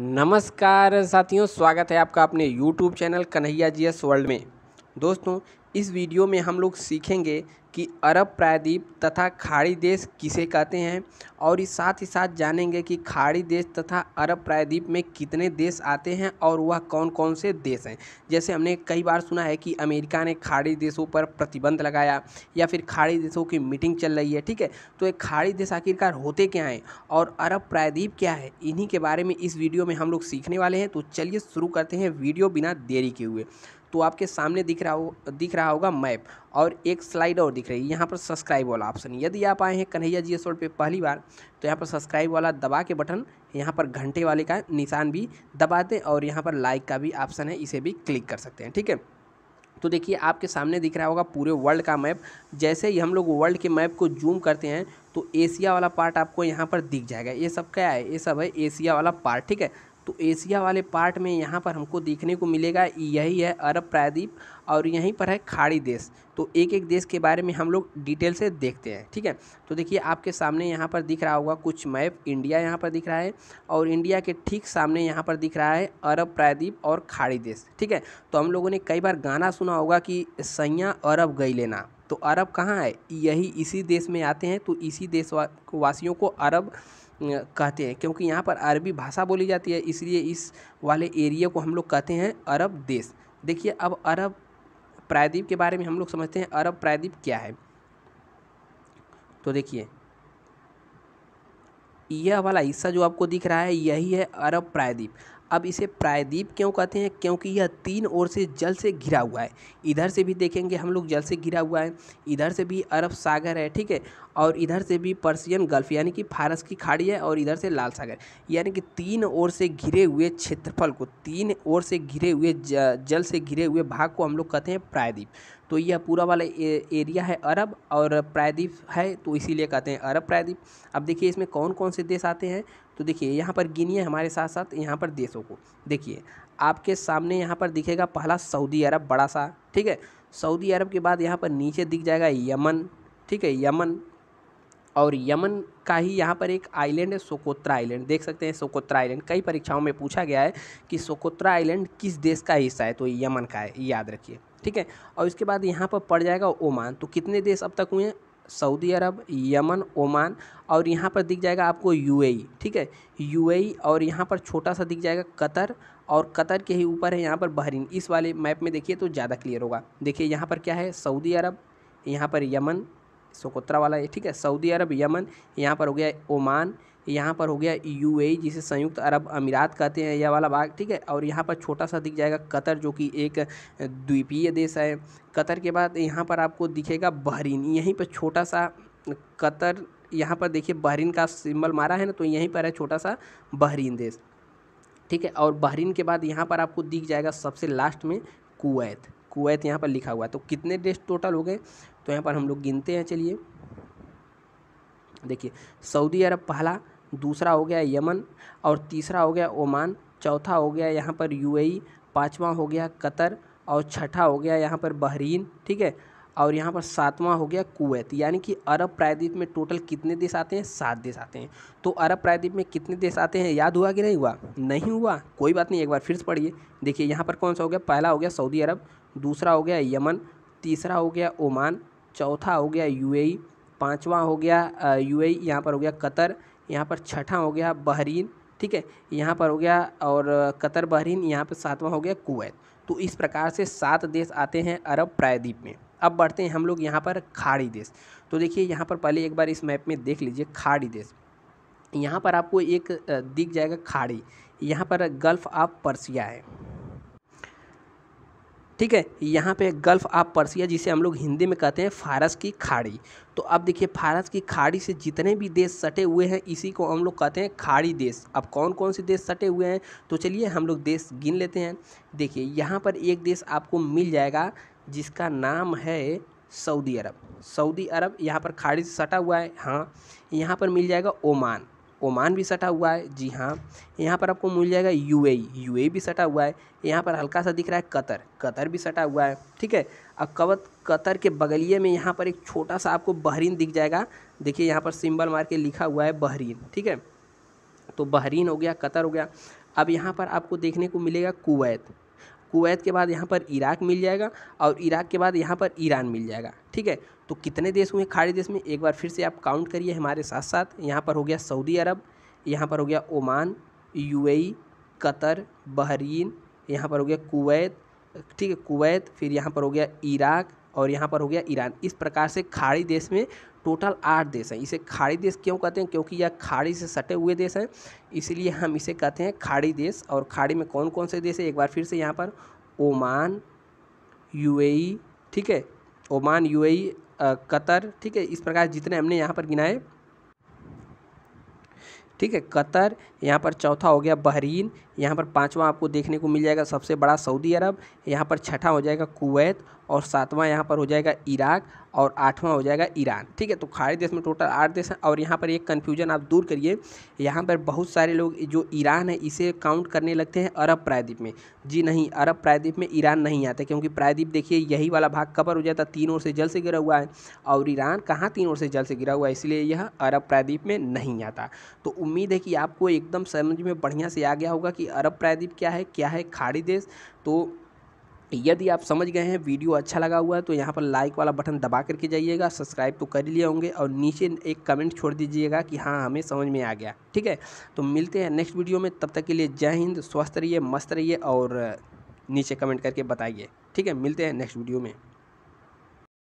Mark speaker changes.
Speaker 1: नमस्कार साथियों स्वागत है आपका अपने YouTube channel Kanhaiya ji S world में दोस्तों इस वीडियो में हम लोग सीखेंगे कि अरब प्रायद्वीप तथा खाड़ी देश किसे कहते हैं और इस साथ ही साथ जानेंगे कि खाड़ी देश तथा अरब प्रायद्वीप में कितने देश आते हैं और वह कौन कौन से देश हैं जैसे हमने कई बार सुना है कि अमेरिका ने खाड़ी देशों पर प्रतिबंध लगाया या फिर खाड़ी देशों की मीटिंग चल रही है ठीक है तो ये खाड़ी देश आखिरकार होते क्या हैं और अरब प्रायद्वीप क्या है इन्हीं के बारे में इस वीडियो में हम लोग सीखने वाले हैं तो चलिए शुरू करते हैं वीडियो बिना देरी के हुए तो आपके सामने दिख रहा हो दिख रहा होगा मैप और एक स्लाइड और दिख रही है यहाँ पर सब्सक्राइब वाला ऑप्शन यदि आप आए हैं कन्हैया जी एस पे पहली बार तो यहाँ पर सब्सक्राइब वाला दबा के बटन यहाँ पर घंटे वाले का निशान भी दबा दें और यहाँ पर लाइक का भी ऑप्शन है इसे भी क्लिक कर सकते हैं ठीक है तो देखिए आपके सामने दिख रहा होगा पूरे वर्ल्ड का मैप जैसे ही हम लोग वर्ल्ड के मैप को जूम करते हैं तो एशिया वाला पार्ट आपको यहाँ पर दिख जाएगा ये सब क्या है ये सब है एशिया वाला पार्ट ठीक है तो एशिया वाले पार्ट में यहाँ पर हमको देखने को मिलेगा यही है अरब प्रायद्वीप और यहीं पर है खाड़ी देश तो एक एक देश के बारे में हम लोग डिटेल से देखते हैं ठीक है तो देखिए आपके सामने यहाँ पर दिख रहा होगा कुछ मैप इंडिया यहाँ पर दिख रहा है और इंडिया के ठीक सामने यहाँ पर दिख रहा है अरब प्रायद्वीप और खाड़ी देश ठीक है तो हम लोगों ने कई बार गाना सुना होगा कि सैयाँ अरब गई लेना तो अरब कहाँ है यही इसी देश में आते हैं तो इसी देश वा, वासियों को अरब कहते हैं क्योंकि यहाँ पर अरबी भाषा बोली जाती है इसलिए इस वाले एरिया को हम लोग कहते हैं अरब देश देखिए अब अरब प्रायद्वीप के बारे में हम लोग समझते हैं अरब प्रायद्वीप क्या है तो देखिए यह वाला हिस्सा जो आपको दिख रहा है यही है अरब प्रायद्वीप अब इसे प्रायद्वीप क्यों कहते हैं क्योंकि यह तीन ओर से जल से घिरा हुआ है इधर से भी देखेंगे हम लोग जल से घिरा हुआ है इधर से भी अरब सागर है ठीक है और इधर से भी पर्सियन गल्फ यानी कि फारस की खाड़ी है और इधर से लाल सागर यानी कि तीन ओर से घिरे हुए क्षेत्रफल को तीन ओर से घिरे हुए जल से घिरे हुए भाग को हम लोग कहते हैं प्रायद्वीप तो यह पूरा वाला एरिया है अरब और प्रायद्वीप है तो इसीलिए कहते हैं अरब प्रायद्वीप अब देखिए इसमें कौन कौन से देश आते हैं तो देखिए यहाँ पर गिनिए हमारे साथ साथ यहाँ पर देशों को देखिए आपके सामने यहाँ पर दिखेगा पहला सऊदी अरब बड़ा सा ठीक है सऊदी अरब के बाद यहाँ पर नीचे दिख जाएगा यमन ठीक है यमन और यमन का ही यहाँ पर एक आइलैंड है सोकोत्रा आइलैंड देख सकते हैं सोकोत्रा आइलैंड कई परीक्षाओं में पूछा गया है कि सोकोत्रा आइलैंड किस देश का हिस्सा है तो यमन का है याद रखिए ठीक है और इसके बाद यहाँ पर पड़ जाएगा ओमान तो कितने देश अब तक हुए हैं सऊदी अरब यमन ओमान और यहाँ पर दिख जाएगा आपको यूएई ठीक है यूएई और यहाँ पर छोटा सा दिख जाएगा कतर और कतर के ही ऊपर है यहाँ पर बहरीन इस वाले मैप में देखिए तो ज़्यादा क्लियर होगा देखिए यहाँ पर क्या है सऊदी अरब यहाँ पर यमन सोकोत्रा वाला ठीक है सऊदी अरब यमन यहाँ पर हो गया ओमान यहाँ पर हो गया यू e, जिसे संयुक्त अरब अमीरात कहते हैं यह वाला भाग ठीक है और यहाँ पर छोटा सा दिख जाएगा कतर जो कि एक द्वीपीय देश है कतर के बाद यहाँ पर आपको दिखेगा बहरीन यहीं पर छोटा सा कतर यहाँ पर देखिए बहरीन का सिंबल मारा है ना तो यहीं पर है छोटा सा बहरीन देश ठीक है और बहरीन के बाद यहाँ पर आपको दिख जाएगा सबसे लास्ट में कुवैत कुवैत यहाँ पर लिखा हुआ है तो कितने देश टोटल हो गए तो यहाँ पर हम लोग गिनते हैं चलिए देखिए सऊदी अरब पहला दूसरा हो गया यमन और तीसरा हो गया ओमान चौथा हो गया यहाँ पर यूएई पाँचवा हो गया कतर और छठा हो गया यहाँ पर बहरीन ठीक है और यहाँ पर सातवां हो गया कुवैत यानी कि अरब प्रायद्वीप में टोटल कितने देश आते हैं सात देश आते हैं तो अरब प्रायद्वीप में कितने देश आते हैं याद हुआ कि नहीं हुआ नहीं हुआ कोई बात नहीं एक बार फिर से पढ़िए देखिए यहाँ पर कौन सा हो गया पहला हो गया सऊदी अरब दूसरा हो गया यमन तीसरा हो गया ओमान चौथा हो गया यू ए हो गया यू यहाँ पर हो गया कतर यहाँ पर छठा हो गया बहरीन ठीक है यहाँ पर हो गया और कतर बहरीन यहाँ पर सातवां हो गया कुवैत तो इस प्रकार से सात देश आते हैं अरब प्रायद्वीप में अब बढ़ते हैं हम लोग यहाँ पर खाड़ी देश तो देखिए यहाँ पर पहले एक बार इस मैप में देख लीजिए खाड़ी देश यहाँ पर आपको एक दिख जाएगा खाड़ी यहाँ पर गल्फ़ ऑफ पर्सिया है ठीक है यहाँ पे गल्फ़ ऑफ पर्सिया जिसे हम लोग हिंदी में कहते हैं फारस की खाड़ी तो अब देखिए फारस की खाड़ी से जितने भी देश सटे हुए हैं इसी को हम लोग कहते हैं खाड़ी देश अब कौन कौन से देश सटे हुए हैं तो चलिए हम लोग देश गिन लेते हैं देखिए यहाँ पर एक देश आपको मिल जाएगा जिसका नाम है सऊदी अरब सऊदी अरब यहाँ पर खाड़ी से सटा हुआ है हाँ यहाँ पर मिल जाएगा ओमान ओमान भी सटा हुआ है जी हाँ यहाँ पर आपको मिल जाएगा यूएई यूएई भी सटा हुआ है यहाँ पर हल्का सा दिख रहा है कतर कतर भी सटा हुआ है ठीक है कवत कतर के बगलिए में यहाँ पर एक छोटा सा आपको बहरीन दिख जाएगा देखिए यहाँ पर सिंबल मार के लिखा हुआ है बहरीन ठीक है तो बहरीन हो गया कतर हो गया अब यहाँ पर आपको देखने को मिलेगा कुवैत कुवैत के बाद यहाँ पर इराक मिल जाएगा और इराक के बाद यहाँ पर ईरान मिल जाएगा ठीक है तो कितने देश हुए खाड़ी देश में एक बार फिर से आप काउंट करिए हमारे साथ साथ यहाँ पर हो गया सऊदी अरब यहाँ पर हो गया ओमान यूएई कतर बहरीन यहाँ पर हो गया कुवैत ठीक है कुवैत फिर यहाँ पर हो गया इराक और यहाँ पर हो गया ईरान इस प्रकार से खाड़ी देश में टोटल आठ देश हैं इसे खाड़ी देश क्यों कहते हैं क्योंकि यह खाड़ी से सटे हुए देश हैं इसलिए हम इसे कहते हैं खाड़ी देश और खाड़ी में कौन कौन से देश है एक बार फिर से यहाँ पर ओमान यूएई ठीक है ओमान यूएई कतर ठीक है इस प्रकार जितने हमने यहाँ पर गिनाए ठीक है कतर यहाँ पर चौथा हो गया बहरीन यहाँ पर पाँचवा आपको देखने को मिल जाएगा सबसे बड़ा सऊदी अरब यहाँ पर छठा हो जाएगा कुवैत और सातवां यहाँ पर हो जाएगा इराक और आठवां हो जाएगा ईरान ठीक है तो खाड़ी देश में टोटल आठ देश हैं और यहाँ पर एक कन्फ्यूजन आप दूर करिए यहाँ पर बहुत सारे लोग जो ईरान है इसे काउंट करने लगते हैं अरब प्रायद्वीप में जी नहीं अरब प्रायद्वीप में ईरान नहीं आता क्योंकि प्रायद्वीप देखिए यही वाला भाग कवर हो जाता तीन ओर से जल से गिरा हुआ है और ईरान कहाँ तीन ओर से जल से गिरा हुआ है इसलिए यह अरब प्रायद्वीप में नहीं आता तो उम्मीद है कि आपको एकदम समझ में बढ़िया से आ गया होगा कि अरब प्रायद्वीप क्या है क्या है खाड़ी देश तो यदि आप समझ गए हैं वीडियो अच्छा लगा हुआ है तो यहाँ पर लाइक वाला बटन दबा करके जाइएगा सब्सक्राइब तो कर लिए होंगे और नीचे एक कमेंट छोड़ दीजिएगा कि हाँ हमें समझ में आ गया ठीक है तो मिलते हैं नेक्स्ट वीडियो में तब तक के लिए जय हिंद स्वस्थ रहिए मस्त रहिए और नीचे कमेंट करके बताइए ठीक है मिलते हैं नेक्स्ट वीडियो में